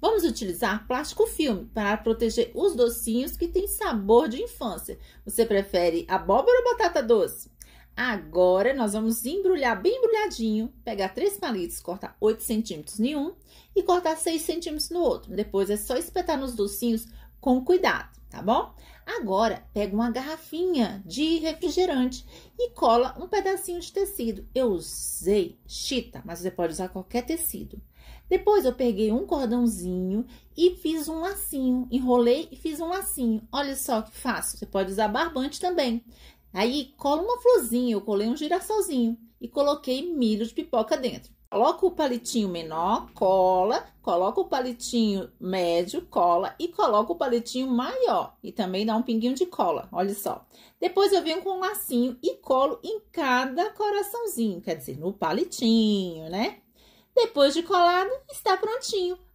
Vamos utilizar plástico filme para proteger os docinhos que têm sabor de infância. Você prefere abóbora ou batata doce? Agora, nós vamos embrulhar bem embrulhadinho, pegar três palitos, cortar 8 centímetros em um e cortar 6 centímetros no outro. Depois é só espetar nos docinhos com cuidado tá bom? Agora, pega uma garrafinha de refrigerante e cola um pedacinho de tecido. Eu usei chita, mas você pode usar qualquer tecido. Depois, eu peguei um cordãozinho e fiz um lacinho. Enrolei e fiz um lacinho. Olha só que fácil. Você pode usar barbante também. Aí colo uma florzinha, eu colei um girassolzinho e coloquei milho de pipoca dentro. Coloco o palitinho menor, cola, coloco o palitinho médio, cola e coloco o palitinho maior e também dá um pinguinho de cola, olha só. Depois eu venho com um lacinho e colo em cada coraçãozinho, quer dizer, no palitinho, né? Depois de colado, está prontinho.